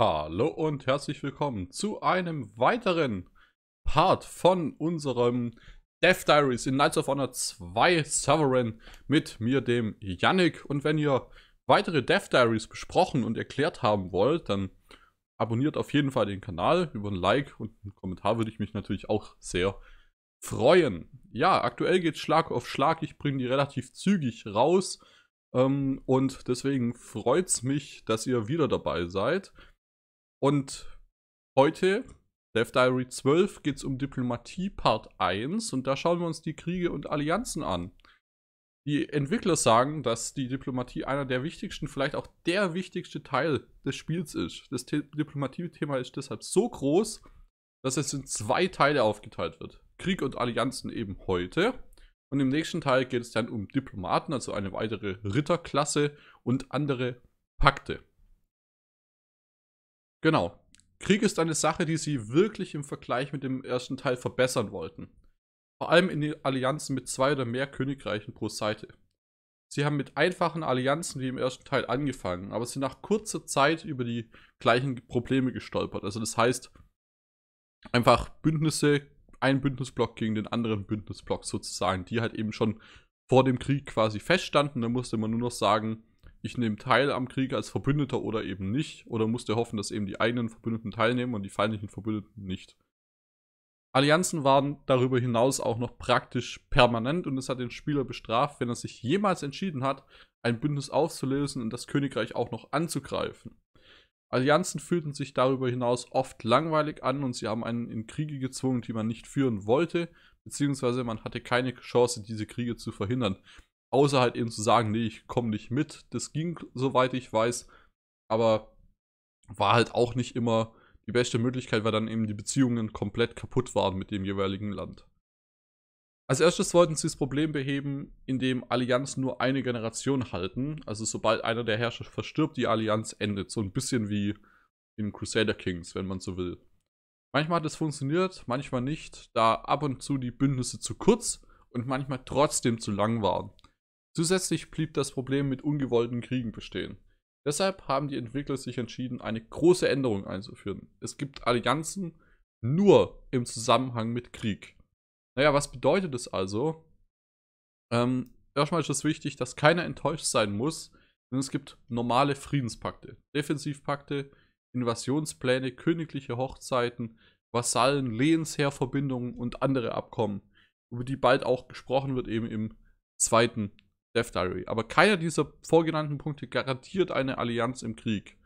Hallo und herzlich willkommen zu einem weiteren Part von unserem Death Diaries in Knights of Honor 2 Sovereign mit mir, dem Yannick. Und wenn ihr weitere Death Diaries besprochen und erklärt haben wollt, dann abonniert auf jeden Fall den Kanal. Über ein Like und einen Kommentar würde ich mich natürlich auch sehr freuen. Ja, aktuell geht Schlag auf Schlag. Ich bringe die relativ zügig raus. Ähm, und deswegen freut es mich, dass ihr wieder dabei seid. Und heute, Death Diary 12, geht es um Diplomatie Part 1 und da schauen wir uns die Kriege und Allianzen an. Die Entwickler sagen, dass die Diplomatie einer der wichtigsten, vielleicht auch der wichtigste Teil des Spiels ist. Das Diplomatie-Thema ist deshalb so groß, dass es in zwei Teile aufgeteilt wird. Krieg und Allianzen eben heute. Und im nächsten Teil geht es dann um Diplomaten, also eine weitere Ritterklasse und andere Pakte. Genau. Krieg ist eine Sache, die sie wirklich im Vergleich mit dem ersten Teil verbessern wollten. Vor allem in den Allianzen mit zwei oder mehr Königreichen pro Seite. Sie haben mit einfachen Allianzen wie im ersten Teil angefangen, aber sind nach kurzer Zeit über die gleichen Probleme gestolpert. Also das heißt, einfach Bündnisse, ein Bündnisblock gegen den anderen Bündnisblock sozusagen, die halt eben schon vor dem Krieg quasi feststanden. Da musste man nur noch sagen, ich nehme teil am Krieg als Verbündeter oder eben nicht, oder musste hoffen, dass eben die eigenen Verbündeten teilnehmen und die feindlichen Verbündeten nicht. Allianzen waren darüber hinaus auch noch praktisch permanent und es hat den Spieler bestraft, wenn er sich jemals entschieden hat, ein Bündnis aufzulösen und das Königreich auch noch anzugreifen. Allianzen fühlten sich darüber hinaus oft langweilig an und sie haben einen in Kriege gezwungen, die man nicht führen wollte, beziehungsweise man hatte keine Chance, diese Kriege zu verhindern. Außer halt eben zu sagen, nee, ich komme nicht mit. Das ging, soweit ich weiß. Aber war halt auch nicht immer die beste Möglichkeit, weil dann eben die Beziehungen komplett kaputt waren mit dem jeweiligen Land. Als erstes wollten sie das Problem beheben, indem Allianzen nur eine Generation halten. Also sobald einer der Herrscher verstirbt, die Allianz endet. So ein bisschen wie in Crusader Kings, wenn man so will. Manchmal hat es funktioniert, manchmal nicht, da ab und zu die Bündnisse zu kurz und manchmal trotzdem zu lang waren. Zusätzlich blieb das Problem mit ungewollten Kriegen bestehen. Deshalb haben die Entwickler sich entschieden, eine große Änderung einzuführen. Es gibt Allianzen nur im Zusammenhang mit Krieg. Naja, was bedeutet es also? Ähm, erstmal ist es wichtig, dass keiner enttäuscht sein muss, denn es gibt normale Friedenspakte, Defensivpakte, Invasionspläne, königliche Hochzeiten, Vasallen, Lehensherrverbindungen und andere Abkommen, über die bald auch gesprochen wird eben im zweiten Death Diary. Aber keiner dieser vorgenannten Punkte garantiert eine Allianz im Krieg.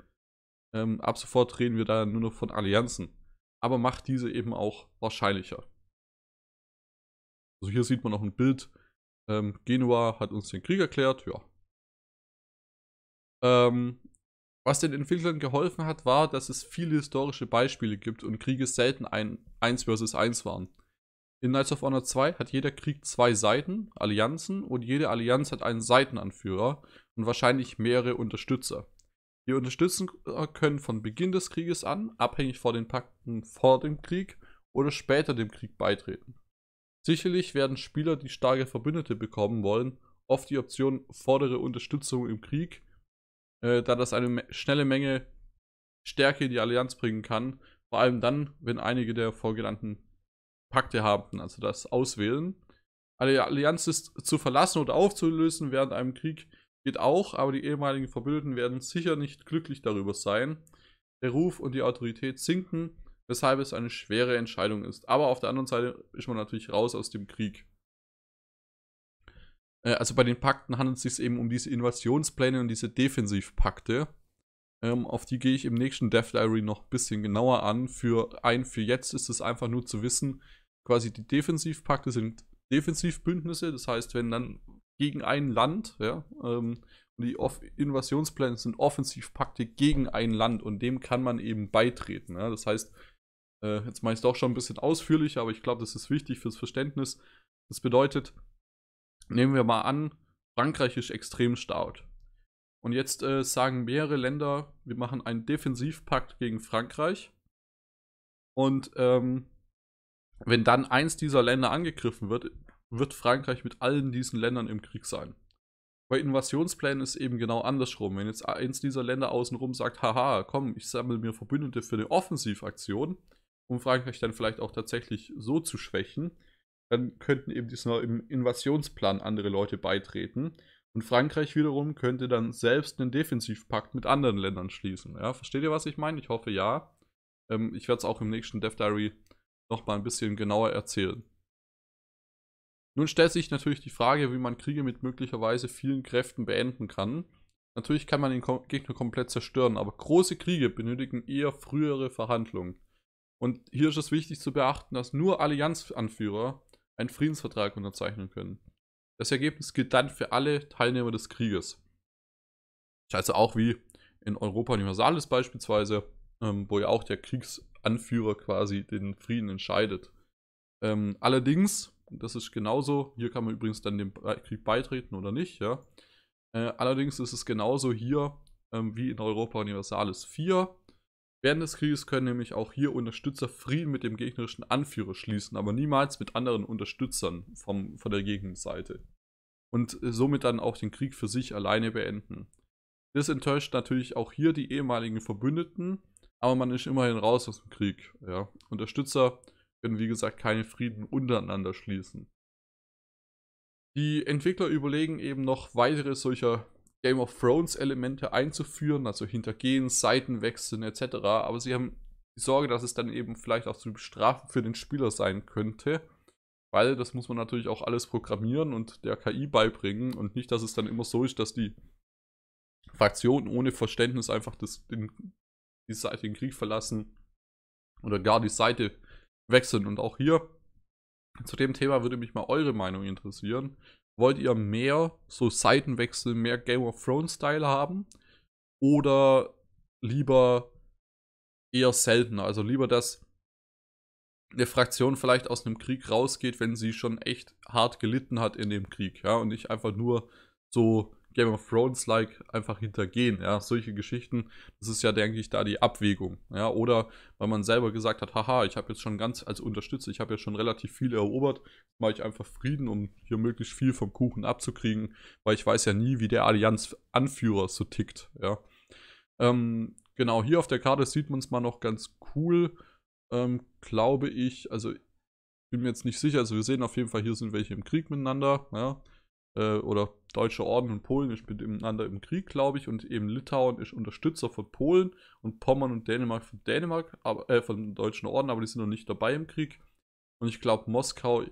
Ähm, ab sofort reden wir da nur noch von Allianzen. Aber macht diese eben auch wahrscheinlicher. Also hier sieht man noch ein Bild. Ähm, Genua hat uns den Krieg erklärt, ja. Ähm, was den Entwicklern geholfen hat, war, dass es viele historische Beispiele gibt und Kriege selten ein 1 vs 1 waren. In Knights of Honor 2 hat jeder Krieg zwei Seiten, Allianzen, und jede Allianz hat einen Seitenanführer und wahrscheinlich mehrere Unterstützer. Die Unterstützer können von Beginn des Krieges an, abhängig von den Pakten vor dem Krieg oder später dem Krieg beitreten. Sicherlich werden Spieler, die starke Verbündete bekommen wollen, oft die Option fordere Unterstützung im Krieg, äh, da das eine schnelle Menge Stärke in die Allianz bringen kann, vor allem dann, wenn einige der vorgenannten Pakte haben, also das Auswählen. Eine Allianz ist zu verlassen oder aufzulösen während einem Krieg geht auch, aber die ehemaligen Verbündeten werden sicher nicht glücklich darüber sein. Der Ruf und die Autorität sinken, weshalb es eine schwere Entscheidung ist. Aber auf der anderen Seite ist man natürlich raus aus dem Krieg. Äh, also bei den Pakten handelt es sich eben um diese Invasionspläne und diese Defensivpakte. Ähm, auf die gehe ich im nächsten Death Diary noch ein bisschen genauer an. Für ein, für jetzt ist es einfach nur zu wissen, quasi die Defensivpakte sind Defensivbündnisse, das heißt, wenn dann gegen ein Land, ja, ähm, die Off Invasionspläne sind Offensivpakte gegen ein Land und dem kann man eben beitreten. Ja? Das heißt, äh, jetzt mache ich es doch schon ein bisschen ausführlicher, aber ich glaube, das ist wichtig fürs Verständnis. Das bedeutet, nehmen wir mal an, Frankreich ist extrem stark. Und jetzt äh, sagen mehrere Länder, wir machen einen Defensivpakt gegen Frankreich. Und ähm, wenn dann eins dieser Länder angegriffen wird, wird Frankreich mit allen diesen Ländern im Krieg sein. Bei Invasionsplänen ist eben genau andersrum. Wenn jetzt eins dieser Länder außenrum sagt, haha, komm, ich sammle mir Verbündete für eine Offensivaktion, um Frankreich dann vielleicht auch tatsächlich so zu schwächen, dann könnten eben diesmal im Invasionsplan andere Leute beitreten. Und Frankreich wiederum könnte dann selbst einen Defensivpakt mit anderen Ländern schließen. Ja, versteht ihr, was ich meine? Ich hoffe ja. Ähm, ich werde es auch im nächsten Dev Diary nochmal ein bisschen genauer erzählen. Nun stellt sich natürlich die Frage, wie man Kriege mit möglicherweise vielen Kräften beenden kann. Natürlich kann man den Gegner komplett zerstören, aber große Kriege benötigen eher frühere Verhandlungen. Und hier ist es wichtig zu beachten, dass nur Allianzanführer einen Friedensvertrag unterzeichnen können. Das Ergebnis gilt dann für alle Teilnehmer des Krieges. also auch wie in Europa Universalis beispielsweise, ähm, wo ja auch der Kriegsanführer quasi den Frieden entscheidet. Ähm, allerdings, das ist genauso, hier kann man übrigens dann dem Krieg beitreten oder nicht, ja. Äh, allerdings ist es genauso hier ähm, wie in Europa Universalis 4 Während des Krieges können nämlich auch hier Unterstützer Frieden mit dem gegnerischen Anführer schließen, aber niemals mit anderen Unterstützern vom, von der Gegenseite. Und äh, somit dann auch den Krieg für sich alleine beenden. Das enttäuscht natürlich auch hier die ehemaligen Verbündeten, aber man ist immerhin raus aus dem Krieg. Ja. Unterstützer können wie gesagt keine Frieden untereinander schließen. Die Entwickler überlegen eben noch weitere solcher Game of Thrones Elemente einzuführen, also hintergehen, Seiten wechseln etc. Aber sie haben die Sorge, dass es dann eben vielleicht auch zu bestrafen für den Spieler sein könnte, weil das muss man natürlich auch alles programmieren und der KI beibringen und nicht, dass es dann immer so ist, dass die Fraktionen ohne Verständnis einfach das, den, die Seite, den Krieg verlassen oder gar die Seite wechseln. Und auch hier zu dem Thema würde mich mal eure Meinung interessieren. Wollt ihr mehr so Seitenwechsel, mehr Game of Thrones-Style haben? Oder lieber eher seltener? Also lieber, dass eine Fraktion vielleicht aus einem Krieg rausgeht, wenn sie schon echt hart gelitten hat in dem Krieg, ja, und nicht einfach nur so Game of Thrones-like einfach hintergehen. Ja, solche Geschichten, das ist ja, denke ich, da die Abwägung. Ja, oder weil man selber gesagt hat, haha, ich habe jetzt schon ganz als Unterstützer, ich habe jetzt schon relativ viel erobert, mache ich einfach Frieden, um hier möglichst viel vom Kuchen abzukriegen, weil ich weiß ja nie, wie der Allianz-Anführer so tickt. Ja, ähm, genau hier auf der Karte sieht man es mal noch ganz cool, ähm, glaube ich. Also bin mir jetzt nicht sicher. Also wir sehen auf jeden Fall, hier sind welche im Krieg miteinander. Ja äh, oder Deutsche Orden und Polen ist miteinander im Krieg, glaube ich, und eben Litauen ist Unterstützer von Polen und Pommern und Dänemark von Dänemark, aber, äh, von Deutschen Orden, aber die sind noch nicht dabei im Krieg. Und ich glaube, Moskau,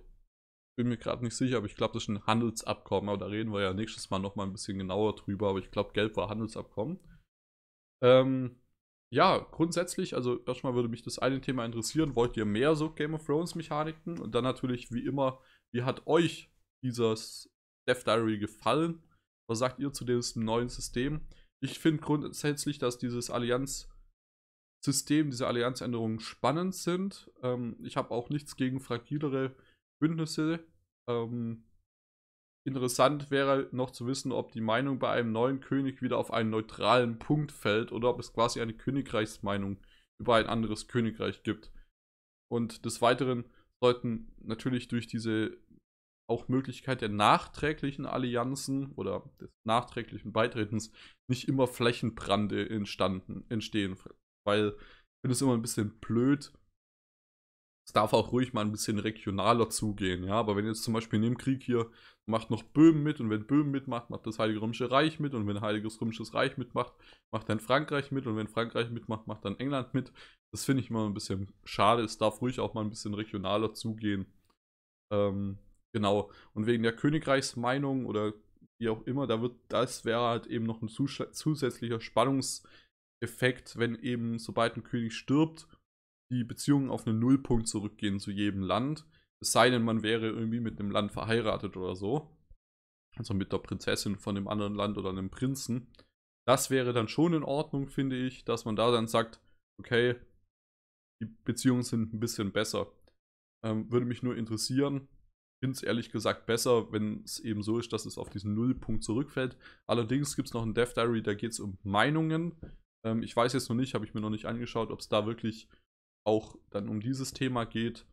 bin mir gerade nicht sicher, aber ich glaube, das ist ein Handelsabkommen, aber da reden wir ja nächstes Mal nochmal ein bisschen genauer drüber, aber ich glaube, Gelb war Handelsabkommen. Ähm, ja, grundsätzlich, also erstmal würde mich das eine Thema interessieren. Wollt ihr mehr so Game of Thrones Mechaniken? Und dann natürlich, wie immer, wie hat euch dieses Death Diary gefallen? Was sagt ihr zu diesem neuen System? Ich finde grundsätzlich, dass dieses Allianz-System, diese Allianzänderungen spannend sind. Ähm, ich habe auch nichts gegen fragilere Bündnisse. Ähm, interessant wäre noch zu wissen, ob die Meinung bei einem neuen König wieder auf einen neutralen Punkt fällt oder ob es quasi eine Königreichsmeinung über ein anderes Königreich gibt. Und des Weiteren sollten natürlich durch diese auch Möglichkeit der nachträglichen Allianzen oder des nachträglichen Beitretens nicht immer Flächenbrande entstanden, entstehen. Weil ich finde es immer ein bisschen blöd. Es darf auch ruhig mal ein bisschen regionaler zugehen, ja. Aber wenn jetzt zum Beispiel in dem Krieg hier macht noch Böhmen mit und wenn Böhmen mitmacht, macht das Heilige Römische Reich mit und wenn Heiliges Römisches Reich mitmacht, macht dann Frankreich mit und wenn Frankreich mitmacht, macht dann England mit. Das finde ich immer ein bisschen schade. Es darf ruhig auch mal ein bisschen regionaler zugehen. Ähm, Genau. Und wegen der Königreichsmeinung oder wie auch immer, da wird, das wäre halt eben noch ein zusätzlicher Spannungseffekt, wenn eben, sobald ein König stirbt, die Beziehungen auf einen Nullpunkt zurückgehen zu jedem Land. Es sei denn, man wäre irgendwie mit einem Land verheiratet oder so. Also mit der Prinzessin von einem anderen Land oder einem Prinzen. Das wäre dann schon in Ordnung, finde ich, dass man da dann sagt, okay, die Beziehungen sind ein bisschen besser. Ähm, würde mich nur interessieren, finde es ehrlich gesagt besser, wenn es eben so ist, dass es auf diesen Nullpunkt zurückfällt. Allerdings gibt es noch ein Dev Diary, da geht es um Meinungen. Ähm, ich weiß jetzt noch nicht, habe ich mir noch nicht angeschaut, ob es da wirklich auch dann um dieses Thema geht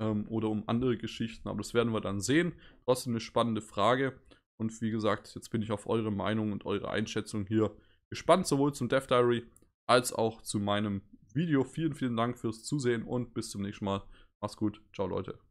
ähm, oder um andere Geschichten, aber das werden wir dann sehen. Trotzdem eine spannende Frage. Und wie gesagt, jetzt bin ich auf eure Meinung und eure Einschätzung hier gespannt, sowohl zum Dev Diary als auch zu meinem Video. Vielen, vielen Dank fürs Zusehen und bis zum nächsten Mal. Mach's gut. Ciao, Leute.